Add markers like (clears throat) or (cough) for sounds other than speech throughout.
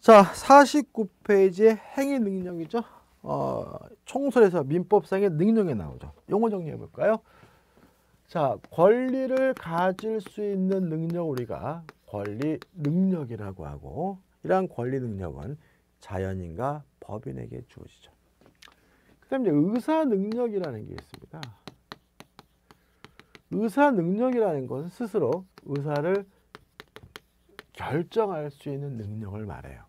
자, 49페이지의 행위 능력이죠. 어, 총설에서 민법상의 능력에 나오죠. 용어 정리해 볼까요? 자, 권리를 가질 수 있는 능력 우리가 권리 능력이라고 하고 이러한 권리 능력은 자연인과 법인에게 주어지죠. 그 다음에 의사 능력이라는 게 있습니다. 의사 능력이라는 것은 스스로 의사를 결정할 수 있는 능력을 말해요.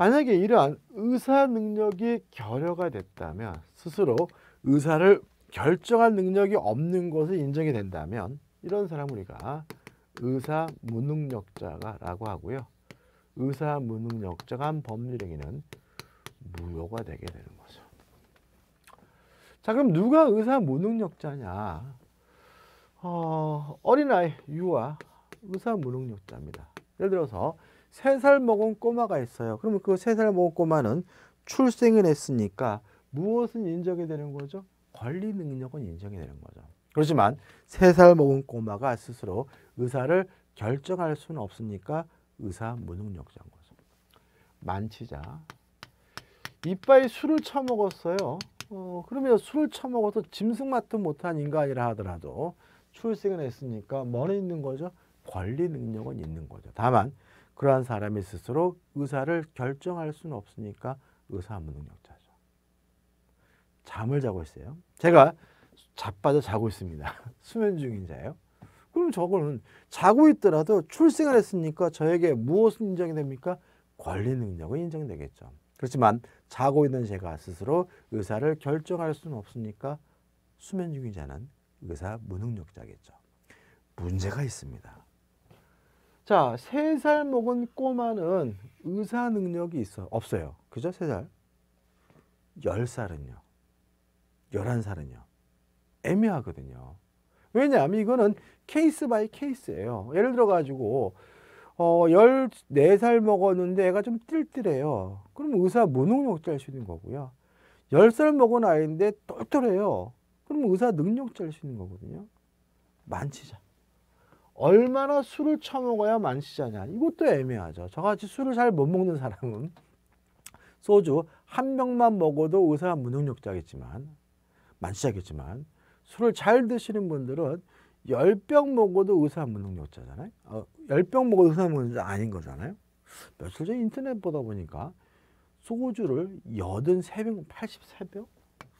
만약에 이러한 의사 능력이 결여가 됐다면 스스로 의사를 결정할 능력이 없는 것을 인정이 된다면 이런 사람 우리가 의사 무능력자라고 하고요. 의사 무능력자 간 법률행위는 무효가 되게 되는 거죠. 자 그럼 누가 의사 무능력자냐? 어, 어린아이 유아 의사 무능력자입니다. 예를 들어서 세살 먹은 꼬마가 있어요. 그러면 그 세 살 먹은 꼬마는 출생을 했으니까 무엇은 인정이 되는 거죠? 권리 능력은 인정이 되는 거죠. 그렇지만 세 살 먹은 꼬마가 스스로 의사를 결정할 수는 없으니까 의사 무능력자인 거죠. 만취자. 이빨에 술을 처먹었어요. 어, 그러면 술을 처먹어서 짐승 맛도 못한 인간이라 하더라도 출생을 했으니까 뭐는 있는 거죠? 권리 능력은 있는 거죠. 다만 그러한 사람이 스스로 의사를 결정할 수는 없으니까 의사 무능력자죠. 잠을 자고 있어요. 제가 자빠져 자고 있습니다. (laughs) 수면 중인 자예요. 그럼 저거는 자고 있더라도 출생을 했으니까 저에게 무엇은 인정이 됩니까? 권리 능력은 인정되겠죠. 그렇지만 자고 있는 제가 스스로 의사를 결정할 수는 없으니까 수면 중인 자는 의사 무능력자겠죠. 문제가 있습니다. 자, 세 살 먹은 꼬마는 의사 능력이 있어 없어요. 그죠? 세 살. 열 살은요. 열한 살은요. 애매하거든요. 왜냐하면 이거는 케이스 바이 케이스예요. 예를 들어 가지고 어, 14살 먹었는데 애가 좀 띨띨해요. 그럼 의사 무능력자일 수 있는 거고요. 10살 먹은 아이인데 똘똘해요. 그럼 의사 능력자일 수 있는 거거든요. 만치자 얼마나 술을 처먹어야 만취자냐 이것도 애매하죠. 저같이 술을 잘 못 먹는 사람은 소주 한 병만 먹어도 의사 무능력자겠지만 만취자겠지만 술을 잘 드시는 분들은 열병 먹어도 의사 무능력자잖아요. 어, 1병 먹어도 의사 무능력자 아닌 거잖아요. 며칠 전 인터넷 보다 보니까 소주를 83병, 83병?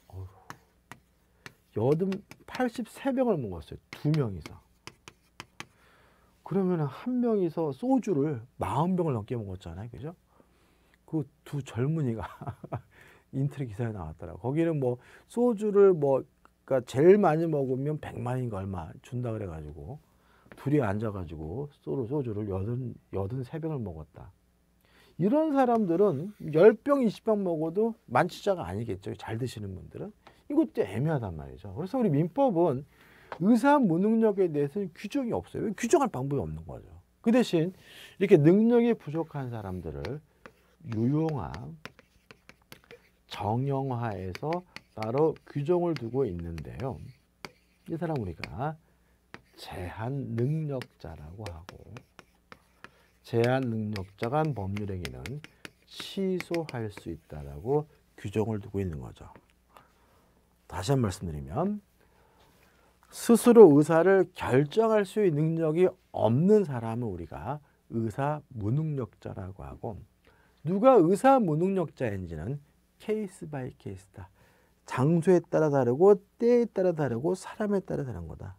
어휴, 83병을 먹었어요. 두 명 이상. 그러면 한 명이서 소주를 마흔 병을 넘게 먹었잖아요. 그죠? 그 두 젊은이가 (laughs) 인터넷 기사에 나왔더라고. 거기는 뭐 소주를 뭐그니까 제일 많이 먹으면 1만인가 얼마 준다 그래 가지고 둘이 앉아 가지고 소주 소주를 여든 여든 세 병을 먹었다. 이런 사람들은 1병 20병 먹어도 만취자가 아니겠죠. 잘 드시는 분들은. 이것도 애매하단 말이죠. 그래서 우리 민법은 의사 무능력에 대해서는 규정이 없어요. 규정할 방법이 없는 거죠. 그 대신 이렇게 능력이 부족한 사람들을 유용한 정형화에서 따로 규정을 두고 있는데요. 이 사람 우리가 제한 능력자라고 하고 제한 능력자 간 법률행위는 취소할 수있다라 규정을 두고 있는 거죠. 다시 한 말씀드리면 스스로 의사를 결정할 수 있는 능력이 없는 사람을 우리가 의사 무능력자라고 하고 누가 의사 무능력자인지는 케이스 바이 케이스다. 장소에 따라 다르고 때에 따라 다르고 사람에 따라 다른 거다.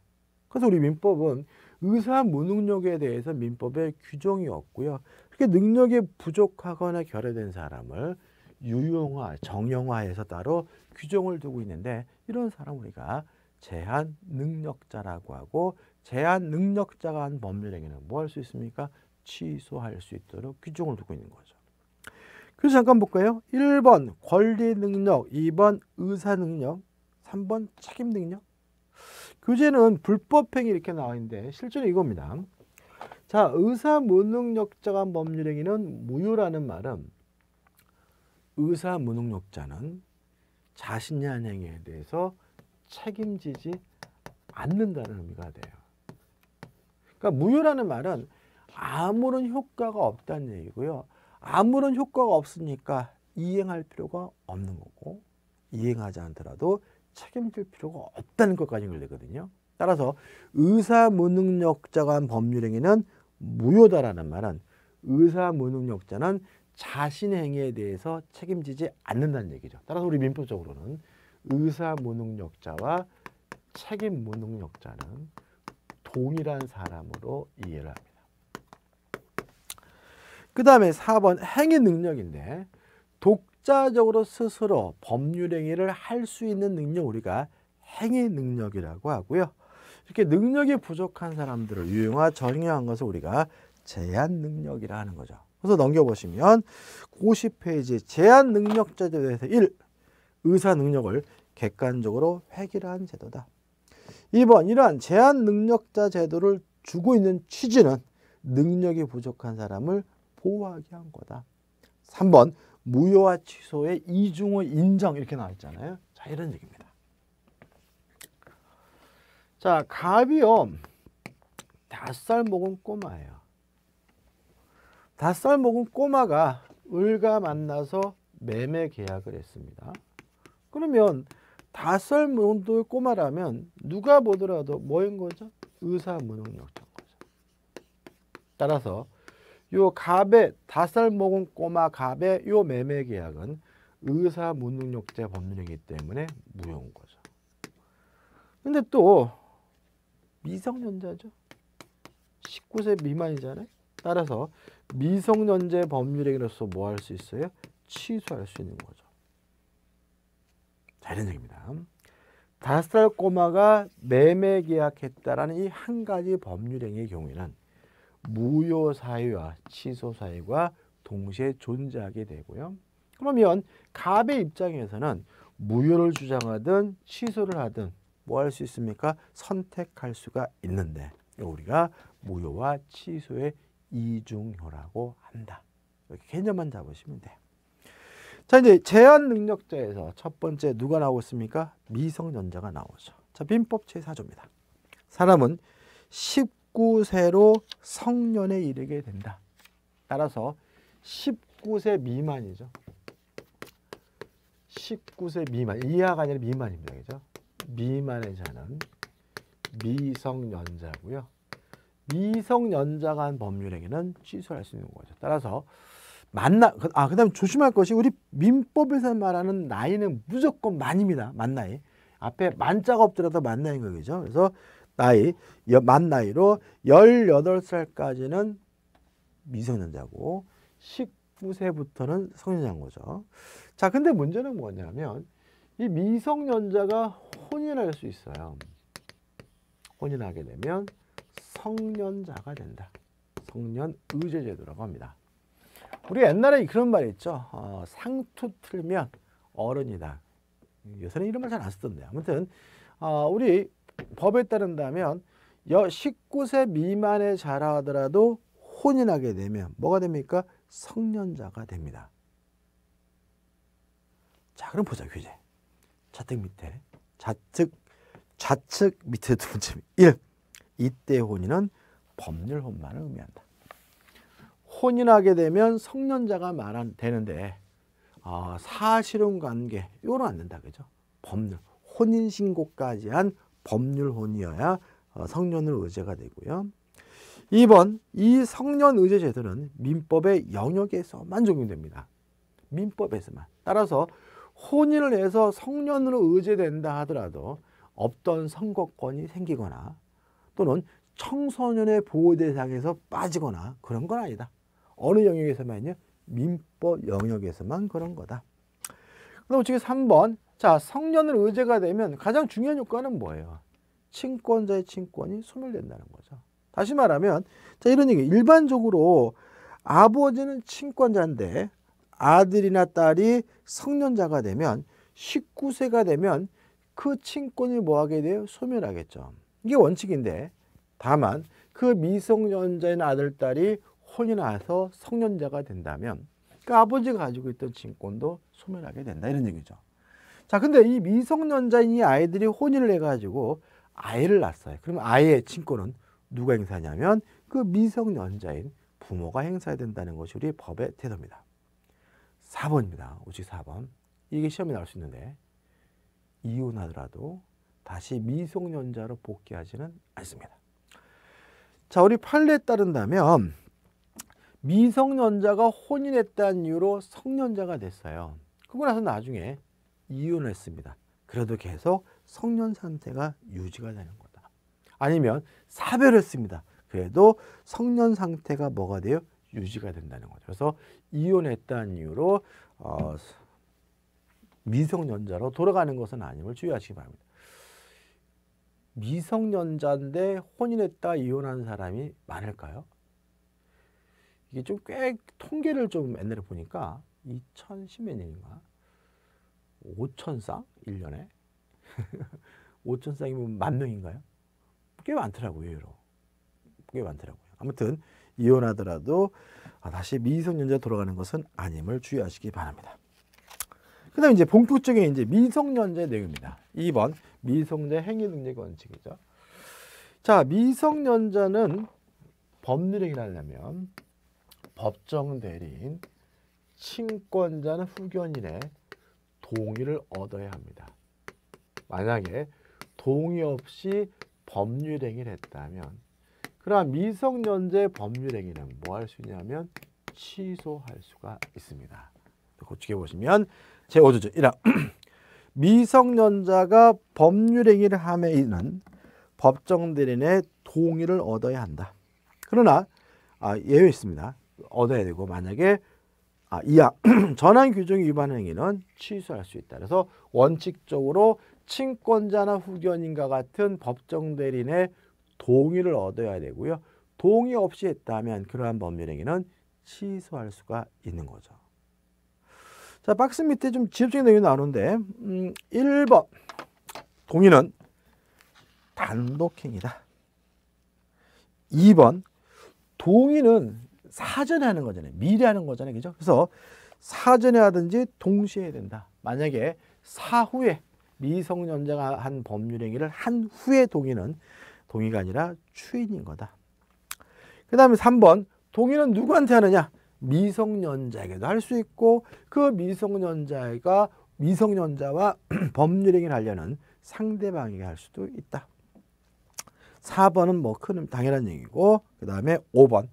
그래서 우리 민법은 의사 무능력에 대해서 민법에 규정이 없고요. 그렇게 능력이 부족하거나 결여된 사람을 유용화, 정형화해서 따로 규정을 두고 있는데 이런 사람 우리가 제한 능력자라고 하고 제한 능력자가 한 법률 행위는 뭐 할 수 있습니까? 취소할 수 있도록 규정을 두고 있는 거죠. 그래서 잠깐 볼까요? 1번 권리 능력, 2번 의사 능력, 3번 책임 능력. 교재는 불법행위 이렇게 나와 있는데 실제로 이겁니다. 자, 의사 무능력자 간 법률 행위는 무효라는 말은 의사 무능력자는 자신의 한 행위에 대해서 책임지지 않는다는 의미가 돼요. 그러니까 무효라는 말은 아무런 효과가 없다는 얘기고요. 아무런 효과가 없으니까 이행할 필요가 없는 거고 이행하지 않더라도 책임질 필요가 없다는 것까지 걸리거든요. 따라서 의사무능력자가 한 법률행위는 무효다라는 말은 의사무능력자는 자신의 행위에 대해서 책임지지 않는다는 얘기죠. 따라서 우리 민법적으로는 의사 무능력자와 책임 무능력자는 동일한 사람으로 이해를 합니다. 그 다음에 4번 행위 능력인데 독자적으로 스스로 법률 행위를 할 수 있는 능력 우리가 행위 능력이라고 하고요. 이렇게 능력이 부족한 사람들을 유용화 적용한 것을 우리가 제한 능력이라 하는 거죠. 그래서 넘겨보시면 50페이지 제한 능력자에 대해서 1. 의사 능력을 객관적으로 획일한 제도다. 2번 이러한 제한 능력자 제도를 주고 있는 취지는 능력이 부족한 사람을 보호하게 한 거다. 3번 무효와 취소의 이중의 인정 이렇게 나와 있잖아요. 자 이런 얘기입니다. 자 갑이요. 닷살 먹은 꼬마예요. 닷살 먹은 꼬마가 을과 만나서 매매 계약을 했습니다. 그러면 다설 문도의 꼬마라면 누가 보더라도 뭐인 거죠? 의사무능력자인 거죠. 따라서 요 갑의 다설 모금 꼬마 갑의 요 매매 계약은 의사무능력자 법률이기 때문에 무효인 거죠. 근데 또 미성년자죠. 19세 미만이잖아요. 따라서 미성년자 법률행위로서 뭐 할 수 있어요? 취소할 수 있는 거죠. 이런 얘기입니다. 다섯 살 꼬마가 매매 계약했다라는 이 한 가지 법률행위의 경우에는 무효사유와 취소사유가 동시에 존재하게 되고요. 그러면 갑의 입장에서는 무효를 주장하든 취소를 하든 뭐 할 수 있습니까? 선택할 수가 있는데 우리가 무효와 취소의 이중효라고 한다. 이렇게 개념만 잡으시면 돼요. 자 이제 제한 능력자에서 첫 번째 누가 나오겠습니까 미성년자가 나오죠. 자 민법 제4조입니다. 사람은 19세로 성년에 이르게 된다. 따라서 19세 미만이죠. 19세 미만, 이하가 아니라 미만입니다. 그죠? 미만의 자는 미성년자고요. 미성년자가 한 법률행위는 취소할 수 있는 거죠. 따라서 만나 아 그다음 조심할 것이 우리 민법에서 말하는 나이는 무조건 만입니다. 만 나이. 앞에 만자가 없더라도 만나인 거죠. 그래서 나이 만 나이로 열여 살까지는 미성년자고 십구 세부터는 성년자인 거죠. 자, 근데 문제는 뭐냐면 이 미성년자가 혼인할 수 있어요. 혼인하게 되면 성년자가 된다. 성년 의제제도라고 합니다. 우리 옛날에 그런 말이 있죠. 어, 상투 틀면 어른이다. 요새는 이런 말 잘 안 쓰던데. 아무튼 어, 우리 법에 따른다면 19세 미만에 자라더라도 혼인하게 되면 뭐가 됩니까? 성년자가 됩니다. 자 그럼 보자 규제. 자택 밑에 자측 좌측 밑에 두 번째 1. 이때 혼인은 법률 혼만을 의미한다. 혼인하게 되면 성년자가 말한 되는데 어, 사실혼 관계 요건 안 된다 그죠? 법률 혼인 신고까지 한 법률혼이어야 어, 성년을 의제가 되고요. 2번 이 성년 의제 제도는 민법의 영역에서만 적용됩니다. 민법에서만. 따라서 혼인을 해서 성년으로 의제된다 하더라도 없던 선거권이 생기거나 또는 청소년의 보호 대상에서 빠지거나 그런 건 아니다. 어느 영역에서만요? 민법 영역에서만 그런 거다. 그다음 우측 3번. 자, 성년을 의제가 되면 가장 중요한 효과는 뭐예요? 친권자의 친권이 소멸된다는 거죠. 다시 말하면 자, 이런 얘기. 일반적으로 아버지는 친권자인데 아들이나 딸이 성년자가 되면 19세가 되면 그 친권이 뭐하게 돼요? 소멸하겠죠. 이게 원칙인데 다만 그 미성년자인 아들, 딸이 혼이 나서 성년자가 된다면 그 아버지가 가지고 있던 진권도 소멸하게 된다 이런 얘기죠. 자, 근데 이 미성년자인 이 아이들이 혼인을 해가지고 아이를 낳았어요. 그러 아이의 친권은 누가 행사하냐면 그 미성년자인 부모가 행사해야 된다는 것이 우리 법의 태도입니다. 4번입니다. 오직 4번. 이게 시험에 나올 수 있는데 이혼하더라도 다시 미성년자로 복귀하지는 않습니다. 자, 우리 판례에 따른다면 미성년자가 혼인했다는 이유로 성년자가 됐어요. 그러고 나서 나중에 이혼을 했습니다. 그래도 계속 성년 상태가 유지가 되는 거다. 아니면 사별했습니다. 그래도 성년 상태가 뭐가 돼요? 유지가 된다는 거죠. 그래서 이혼했다는 이유로 어, 미성년자로 돌아가는 것은 아님을 주의하시기 바랍니다. 미성년자인데 혼인했다 이혼한 사람이 많을까요? 이게 좀 꽤 통계를 좀 옛날에 보니까 2010몇 년인가 5천 쌍 1년에 5천 쌍이면 만 명인가요? 꽤 많더라고요, 의외꽤 많더라고요. 아무튼 이혼하더라도 아, 다시 미성년자 돌아가는 것은 아님을 주의하시기 바랍니다. 그 다음에 이제 본격적인 이제 미성년자 내용입니다. 2번 미성년자 행위 능력 원칙이죠. 자, 미성년자는 법률행위를 하려면 법정 대리인 친권자는 후견인의 동의를 얻어야 합니다. 만약에 동의 없이 법률행위를 했다면 그러한 미성년자의 법률행위는 뭐 할 수 있냐면 취소할 수가 있습니다. 고치게 보시면 제5조 1항 (clears throat) 미성년자가 법률행위를 함에 있는 법정대리인의 동의를 얻어야 한다. 그러나 아, 예외 있습니다. 얻어야 되고 만약에 아, 이하 아, (clears throat) 전환 규정 위반 행위는 취소할 수 있다. 그래서 원칙적으로 친권자나 후견인과 같은 법정 대리인의 동의를 얻어야 되고요. 동의 없이 했다면 그러한 법률 행위는 취소할 수가 있는 거죠. 자, 박스 밑에 좀 지엽적인 내용이 나오는데 음, 1번 동의는 단독행위다. 2번 동의는 사전에 하는 거잖아요. 미리 하는 거잖아요. 그죠? 그래서 사전에 하든지 동시에 해야 된다. 만약에 사후에 미성년자가 한 법률행위를 한 후에 동의는 동의가 아니라 추인인 거다. 그 다음에 3번 동의는 누구한테 하느냐? 미성년자에게도 할 수 있고 그 미성년자가 미성년자와 (clears throat) 법률행위를 하려는 상대방에게 할 수도 있다. 4번은 뭐 큰 당연한 얘기고 그 다음에 5번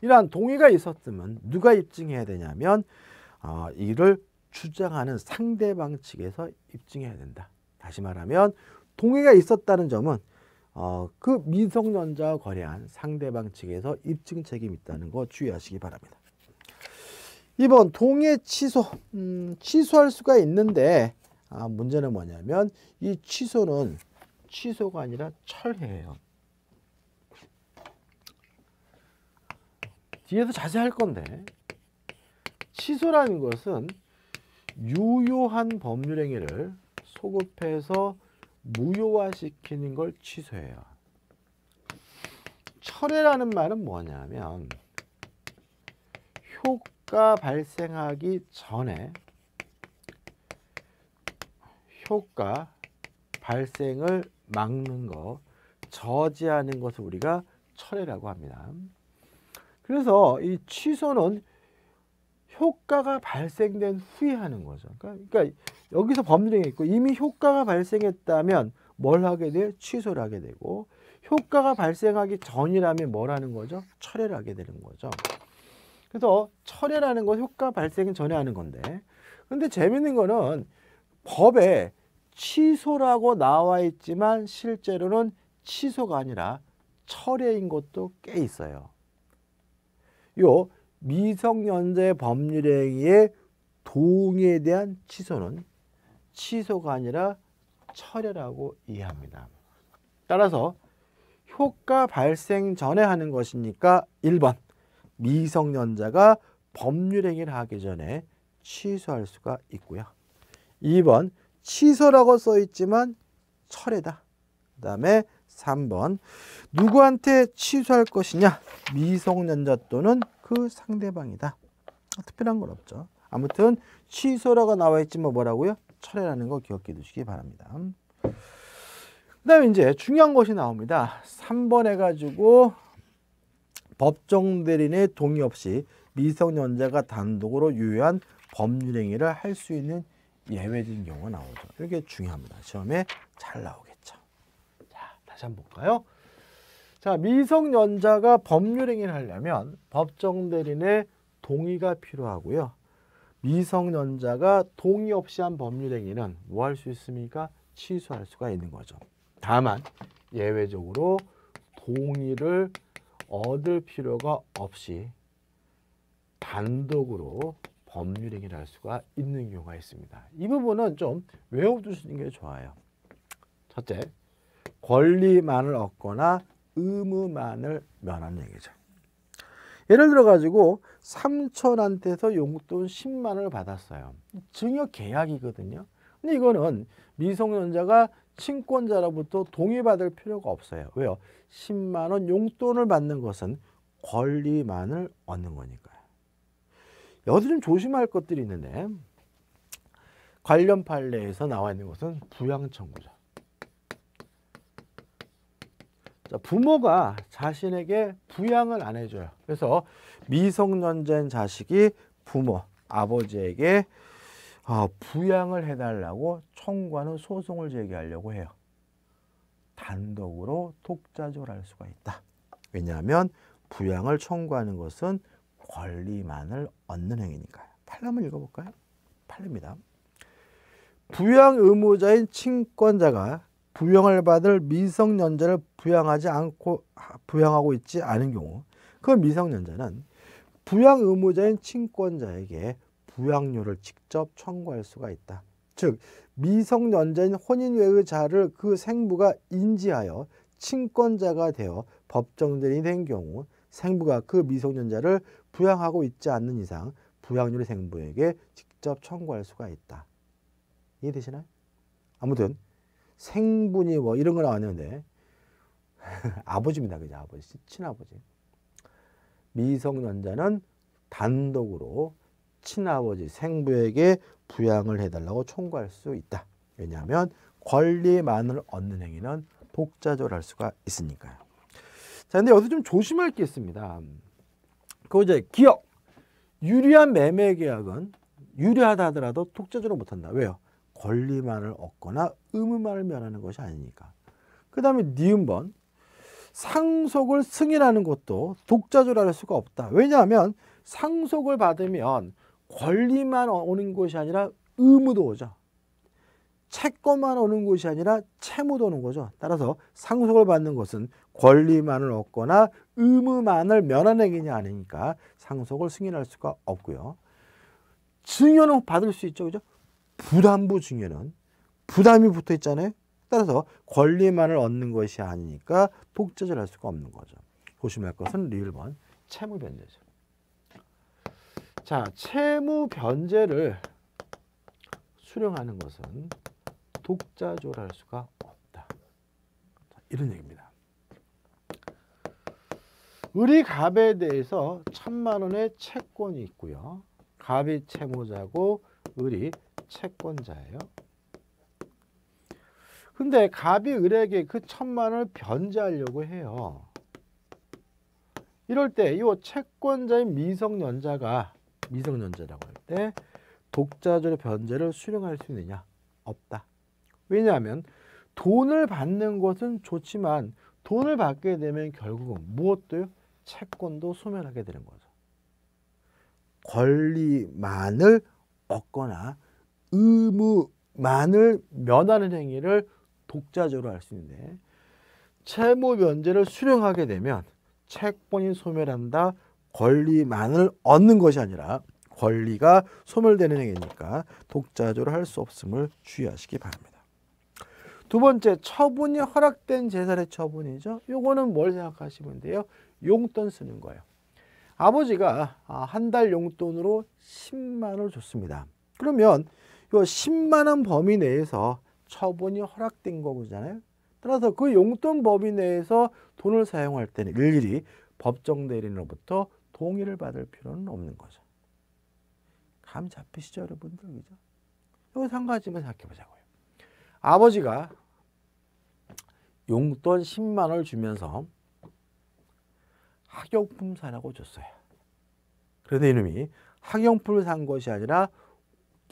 이러한 동의가 있었으면 누가 입증해야 되냐면 어, 이를 주장하는 상대방 측에서 입증해야 된다. 다시 말하면 동의가 있었다는 점은 어, 그 미성년자와 거래한 상대방 측에서 입증 책임이 있다는 거 주의하시기 바랍니다. 이번 동의 취소, 음, 취소할 수가 있는데 아, 문제는 뭐냐면 이 취소는 취소가 아니라 철회예요. 뒤에서 자세히 할 건데 취소라는 것은 유효한 법률행위를 소급해서 무효화시키는 걸 취소해요. 철회라는 말은 뭐냐면 효과 발생하기 전에 효과 발생을 막는 것, 저지하는 것을 우리가 철회라고 합니다. 그래서 이 취소는 효과가 발생된 후에 하는 거죠. 그러니까, 그러니까 여기서 법률행 있고 이미 효과가 발생했다면 뭘 하게 돼? 취소를 하게 되고 효과가 발생하기 전이라면 뭘 하는 거죠? 철회를 하게 되는 거죠. 그래서 철회라는 건 효과 발생 전에 하는 건데 근데 재밌는 거는 법에 취소라고 나와 있지만 실제로는 취소가 아니라 철회인 것도 꽤 있어요. 요 미성년자의 법률행위의 동의에 대한 취소는 취소가 아니라 철회라고 이해합니다. 따라서 효과 발생 전에 하는 것이니까 1번 미성년자가 법률행위를 하기 전에 취소할 수가 있고요. 2번 취소라고 써있지만 철회다. 그 다음에 3번 누구한테 취소할 것이냐 미성년자 또는 그 상대방이다 특별한 건 없죠 아무튼 취소라고 나와 있지만 뭐 뭐라고요? 철회라는 거 기억해 두시기 바랍니다 그 다음에 이제 중요한 것이 나옵니다 3번 해가지고 법정 대리인의 동의 없이 미성년자가 단독으로 유효한 법률 행위를 할 수 있는 예외적인 경우가 나오죠 이게 중요합니다 시험에 잘 나오게 다시 한번 볼까요? 자, 미성년자가 법률행위를 하려면 법정대리인의 동의가 필요하고요. 미성년자가 동의 없이 한 법률행위는 뭐 할 수 있습니까? 취소할 수가 있는 거죠. 다만 예외적으로 동의를 얻을 필요가 없이 단독으로 법률행위를 할 수가 있는 경우가 있습니다. 이 부분은 좀 외워두시는 게 좋아요. 첫째, 권리만을 얻거나 의무만을 면한 얘기죠. 예를 들어 가지고 삼촌한테서 용돈 10만 을 받았어요. 증여 계약이거든요. 근데 이거는 미성년자가 친권자로부터 동의받을 필요가 없어요. 왜요? 10만 원 용돈을 받는 것은 권리만을 얻는 거니까요. 여기서 좀 조심할 것들이 있는데 관련 판례에서 나와 있는 것은 부양청구죠. 부모가 자신에게 부양을 안 해줘요. 그래서 미성년자인 자식이 부모, 아버지에게 어, 부양을 해달라고 청구하는 소송을 제기하려고 해요. 단독으로 독자조랄 수가 있다. 왜냐하면 부양을 청구하는 것은 권리만을 얻는 행위니까요. 8번 읽어볼까요? 8입니다. 부양 의무자인 친권자가 부양을 받을 미성년자를 부양하지 않고 부양하고 있지 않은 경우 그 미성년자는 부양 의무자인 친권자에게 부양료를 직접 청구할 수가 있다. 즉 미성년자인 혼인 외의 자를 그 생부가 인지하여 친권자가 되어 법정대리인된 경우 생부가 그 미성년자를 부양하고 있지 않는 이상 부양료를 생부에게 직접 청구할 수가 있다. 이해되시나요? 아무튼 생분이 뭐 이런 거 나왔는데 (laughs) 아버지입니다. 그죠? 아버지, 친아버지. 미성년자는 단독으로 친아버지 생부에게 부양을 해달라고 청구할 수 있다. 왜냐하면 권리만을 얻는 행위는 독자절할 수가 있으니까요. 자, 근데 여기서 좀 조심할 게 있습니다. 그 이제 기억 유리한 매매 계약은 유리하다 하더라도 독자적으로 못한다. 왜요? 권리만을 얻거나 의무만을 면하는 것이 아니니까. 그 다음에 니은번 상속을 승인하는 것도 독자조라할 수가 없다. 왜냐하면 상속을 받으면 권리만 오는 것이 아니라 의무도 오죠. 채권만 오는 것이 아니라 채무도 오는 거죠. 따라서 상속을 받는 것은 권리만을 얻거나 의무만을 면하는 게 아니니까 상속을 승인할 수가 없고요. 증여는 받을 수 있죠. 그죠? 부담부 중에는 부담이 붙어 있잖아요. 따라서 권리만을 얻는 것이 아니니까 복제를 할 수가 없는 거죠. 보시면 할 것은 1번 채무 변제죠. 자, 채무 변제를 수령하는 것은 독자조할 수가 없다. 자, 이런 얘기입니다. 우리갑에 대해서 천만 원의 채권이 있고요. 갑이 채무자고 을이 채권자예요. 근데 갑이 을에게 그 천만을 변제하려고 해요. 이럴 때이 채권자인 미성년자가 미성년자라고 할 때독자절 변제를 수령할 수 있느냐? 없다. 왜냐하면 돈을 받는 것은 좋지만 돈을 받게 되면 결국은 무엇도요? 채권도 소멸하게 되는 거죠. 권리만을 얻거나 의무만을 면하는 행위를 독자적으로 할 수 있는데 채무 면제를 수령하게 되면 채권이 소멸한다 권리만을 얻는 것이 아니라 권리가 소멸되는 행위니까 독자적으로 할 수 없음을 주의하시기 바랍니다. 두 번째 처분이 허락된 재산의 처분이죠. 요거는 뭘 생각하시면 돼요? 용돈 쓰는 거예요. 아버지가 한 달 용돈으로 10만 원을 줬습니다. 그러면 그 10만 원 범위 내에서 처분이 허락된 거잖아요. 따라서 그 용돈 범위 내에서 돈을 사용할 때는 일일이 법정 대리인으로부터 동의를 받을 필요는 없는 거죠. 감 잡히시죠, 여러분들? 그죠? 여기서 한 가지만 생각해 보자고요. 아버지가 용돈 10만 원을 주면서 학용품 사라고 줬어요. 그런데 이놈이 학용품을 산 것이 아니라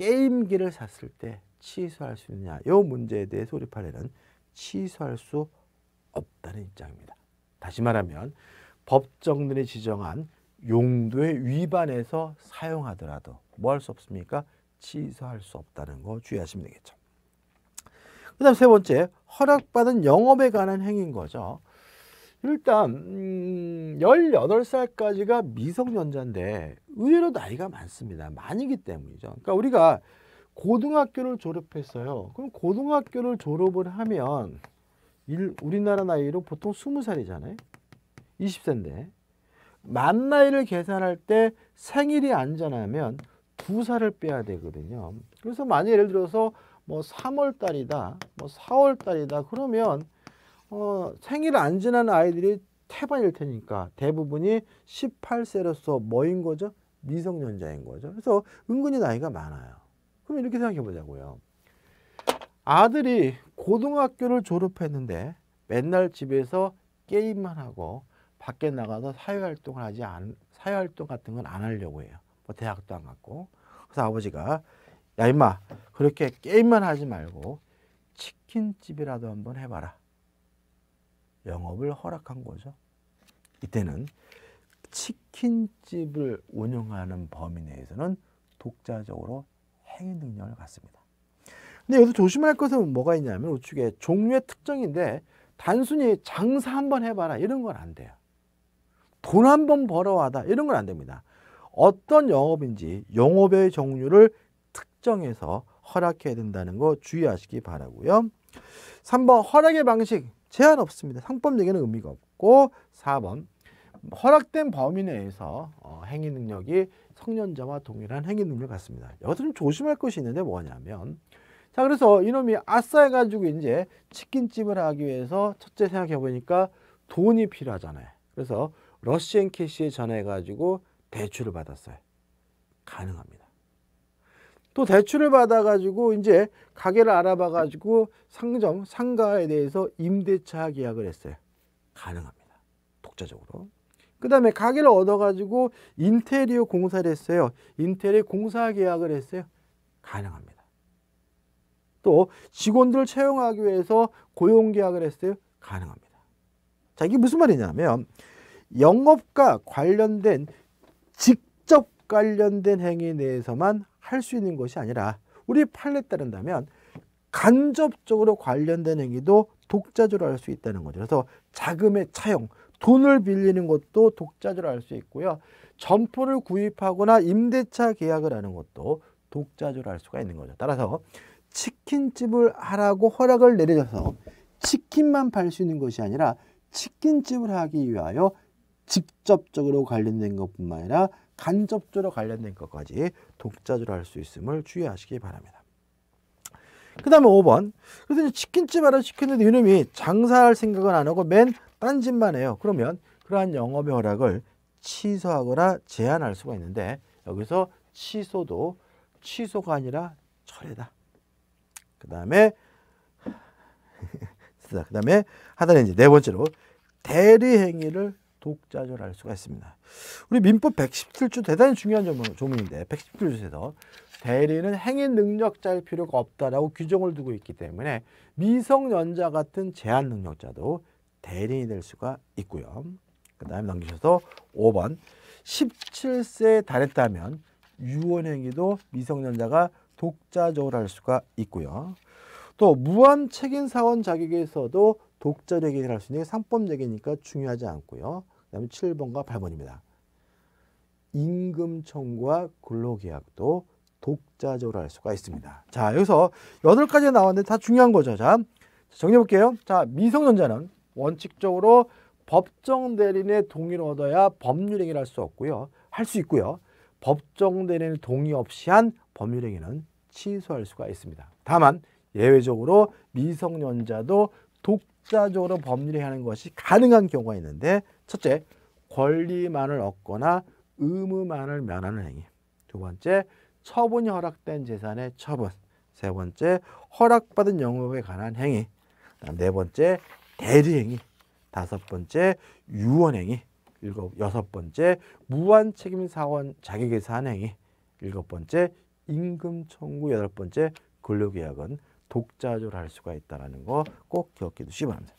게임기를 샀을 때 취소할 수 있느냐 이 문제에 대해 소리파레는 취소할 수 없다는 입장입니다. 다시 말하면 법정들이 지정한 용도에 위반해서 사용하더라도 뭐 할 수 없습니까? 취소할 수 없다는 거 주의하시면 되겠죠. 그 다음 세 번째, 허락받은 영업에 관한 행위인 거죠. 일단 음, 18살까지가 미성년자인데 의외로 나이가 많습니다. 많이기 때문이죠. 그러니까 우리가 고등학교를 졸업했어요. 그럼 고등학교를 졸업을 하면 일, 우리나라 나이로 보통 20살이잖아요. 20세인데 만 나이를 계산할 때 생일이 안전하면 두 살을 빼야 되거든요. 그래서 만약 예를 들어서 뭐 3월 달이다, 뭐 4월 달이다 그러면 어, 생일 안 지난 아이들이 태반일 테니까 대부분이 18세로서 뭐인 거죠? 미성년자인 거죠. 그래서 은근히 나이가 많아요. 그럼 이렇게 생각해 보자고요. 아들이 고등학교를 졸업했는데 맨날 집에서 게임만 하고 밖에 나가서 사회활동을 하지 않, 사회활동 같은 건 안 하려고 해요. 뭐 대학도 안 갔고. 그래서 아버지가 야 임마 그렇게 게임만 하지 말고 치킨집이라도 한번 해봐라. 영업을 허락한 거죠. 이때는 치킨집을 운영하는 범위 내에서는 독자적으로 행위 능력을 갖습니다. 근데 여기서 조심할 것은 뭐가 있냐면 우측에 종류의 특정인데 단순히 장사 한번 해봐라 이런 건 안 돼요. 돈 한번 벌어와다 이런 건 안 됩니다. 어떤 영업인지 영업의 종류를 특정해서 허락해야 된다는 거 주의하시기 바라고요. 3번 허락의 방식 제한 없습니다. 상법적에는 의미가 없고 4번 허락된 범위 내에서 어, 행위 능력이 성년자와 동일한 행위 능력 같습니다. 여기서 좀 조심할 것이 있는데 뭐냐면 자 그래서 이놈이 아싸 해가지고 이제 치킨집을 하기 위해서 첫째 생각해보니까 돈이 필요하잖아요. 그래서 러시앤캐시에 전해가지고 대출을 받았어요. 가능합니다. 또 대출을 받아가지고 이제 가게를 알아봐가지고 상점, 상가에 대해서 임대차 계약을 했어요. 가능합니다. 독자적으로. 그 다음에 가게를 얻어가지고 인테리어 공사를 했어요. 인테리어 공사 계약을 했어요. 가능합니다. 또 직원들을 채용하기 위해서 고용 계약을 했어요. 가능합니다. 자, 이게 무슨 말이냐면 영업과 관련된 직접 관련된 행위 내에서만 할수 있는 것이 아니라 우리 판례 따른다면 간접적으로 관련된 행위도 독자적으로 할 수 있다는 거죠. 그래서 자금의 차용, 돈을 빌리는 것도 독자적으로 할 수 있고요. 점포를 구입하거나 임대차 계약을 하는 것도 독자적으로 할 수가 있는 거죠. 따라서 치킨집을 하라고 허락을 내려줘서 치킨만 팔 수 있는 것이 아니라 치킨집을 하기 위하여 직접적으로 관련된 것뿐만 아니라 간접적으로 관련된 것까지 독자적으로할 수 있음을 주의하시기 바랍니다. 그 다음에 5번. 그래서 치킨집 하나 시켰는데 이놈이 장사할 생각은 안 하고 맨 딴짓만 해요. 그러면 그러한 영업의 허락을 취소하거나 제한할 수가 있는데 여기서 취소도 취소가 아니라 철회다. 그 다음에 (laughs) 그 다음에 하단에 이제 네 번째로 대리 행위를 독자절할 수가 있습니다. 우리 민법 117조 대단히 중요한 조문인데 117조에서 대리는 행인 능력자일 필요가 없다라고 규정을 두고 있기 때문에 미성년자 같은 제한 능력자도 대리인이 될 수가 있고요. 그 다음에 넘기셔서 5번 17세에 달했다면 유언행위도 미성년자가 독자적으로 할 수가 있고요. 또 무한 책임 사원 자격에서도 독자적인 할수 있는 게 상법적이니까 중요하지 않고요. 그 다음에 7번과 8번입니다. 임금청과 근로계약도 독자적으로 할 수가 있습니다. 자, 여기서 8가지 나왔는데 다 중요한 거죠. 자, 정리해 볼게요. 자, 미성년자는 원칙적으로 법정 대리인의 동의를 얻어야 법률 행위를 할 수 없고요. 할 수 있고요. 법정 대리인의 동의 없이 한 법률 행위는 취소할 수가 있습니다. 다만 예외적으로 미성년자도 독자적으로 법률 행위하는 것이 가능한 경우가 있는데 첫째, 권리만을 얻거나 의무만을 면하는 행위. 두 번째, 처분이 허락된 재산의 처분. 세 번째, 허락받은 영업에 관한 행위. 네 번째, 대리행위. 다섯 번째, 유언행위. 일곱, 여섯 번째, 무한책임 사원 자격에서 한 행위. 일곱 번째, 임금 청구. 여덟 번째, 근로계약은 독자조를 할 수가 있다는 거 꼭 기억해 두시기 바랍니다.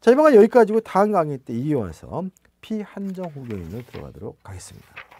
자, 이번 강 여기까지고 다음 강의 때 이어서 피한정 후견인으로 들어가도록 하겠습니다.